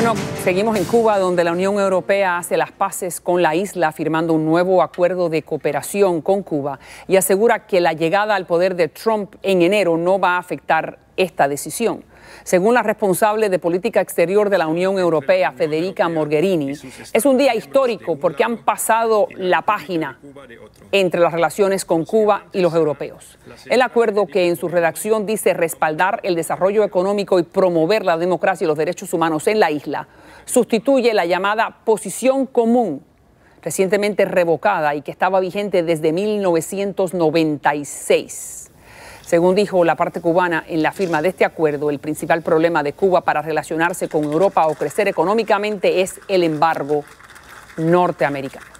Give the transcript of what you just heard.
Bueno, seguimos en Cuba, donde la Unión Europea hace las paces con la isla, firmando un nuevo acuerdo de cooperación con Cuba y asegura que la llegada al poder de Trump en enero no va a afectar esta decisión. Según la responsable de política exterior de la Unión Europea, Federica Mogherini, es un día histórico porque han pasado la página entre las relaciones con Cuba y los europeos. El acuerdo que en su redacción dice respaldar el desarrollo económico y promover la democracia y los derechos humanos en la isla sustituye la llamada posición común recientemente revocada y que estaba vigente desde 1996. Según dijo la parte cubana, en la firma de este acuerdo, el principal problema de Cuba para relacionarse con Europa o crecer económicamente es el embargo norteamericano.